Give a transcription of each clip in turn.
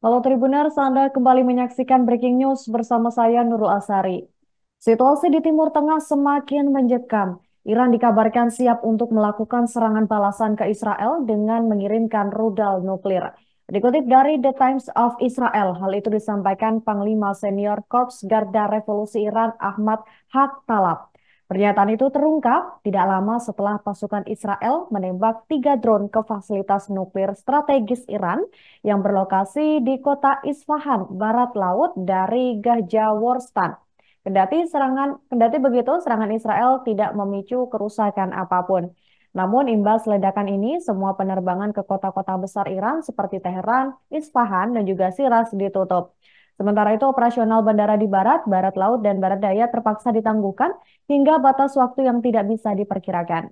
Halo Tribuners, Anda kembali menyaksikan Breaking News bersama saya Nurul Asari. Situasi di Timur Tengah semakin mencekam. Iran dikabarkan siap untuk melakukan serangan balasan ke Israel dengan mengirimkan rudal nuklir. Dikutip dari The Times of Israel, hal itu disampaikan Panglima Senior Korps Garda Revolusi Iran Ahmad Haq Talab. Pernyataan itu terungkap tidak lama setelah pasukan Israel menembak tiga drone ke fasilitas nuklir strategis Iran yang berlokasi di kota Isfahan, barat laut dari Ghazaworstan. Kendati serangan kendati begitu serangan Israel tidak memicu kerusakan apapun. Namun imbas ledakan ini semua penerbangan ke kota-kota besar Iran seperti Teheran, Isfahan dan juga Siras ditutup. Sementara itu operasional bandara di barat, barat laut, dan barat daya terpaksa ditangguhkan hingga batas waktu yang tidak bisa diperkirakan.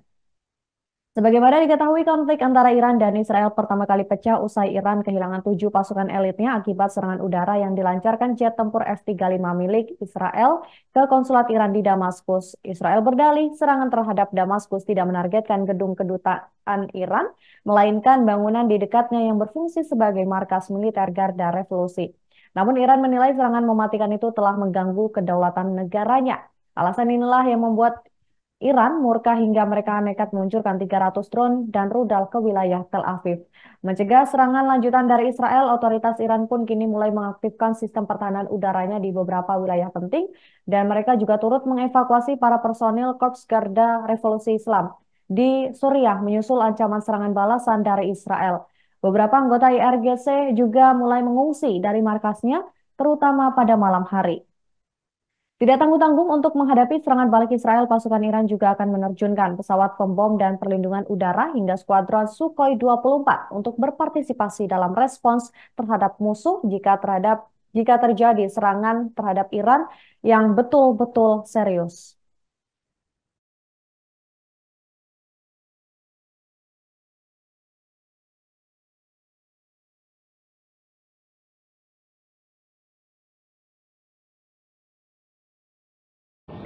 Sebagaimana diketahui, konflik antara Iran dan Israel pertama kali pecah usai Iran kehilangan tujuh pasukan elitnya akibat serangan udara yang dilancarkan jet tempur F-35 milik Israel ke konsulat Iran di Damaskus. Israel berdalih serangan terhadap Damaskus tidak menargetkan gedung kedutaan Iran, melainkan bangunan di dekatnya yang berfungsi sebagai markas militer Garda Revolusi. Namun Iran menilai serangan mematikan itu telah mengganggu kedaulatan negaranya. Alasan inilah yang membuat Iran murka hingga mereka nekat meluncurkan 300 drone dan rudal ke wilayah Tel Aviv. Mencegah serangan lanjutan dari Israel, otoritas Iran pun kini mulai mengaktifkan sistem pertahanan udaranya di beberapa wilayah penting dan mereka juga turut mengevakuasi para personil Korps Garda Revolusi Islam di Suriah menyusul ancaman serangan balasan dari Israel. Beberapa anggota IRGC juga mulai mengungsi dari markasnya, terutama pada malam hari. Tidak tanggung-tanggung untuk menghadapi serangan balik Israel, pasukan Iran juga akan menerjunkan pesawat pembom dan perlindungan udara hingga skuadron Sukhoi 24 untuk berpartisipasi dalam respons terhadap musuh jika terhadap jika terjadi serangan terhadap Iran yang betul-betul serius.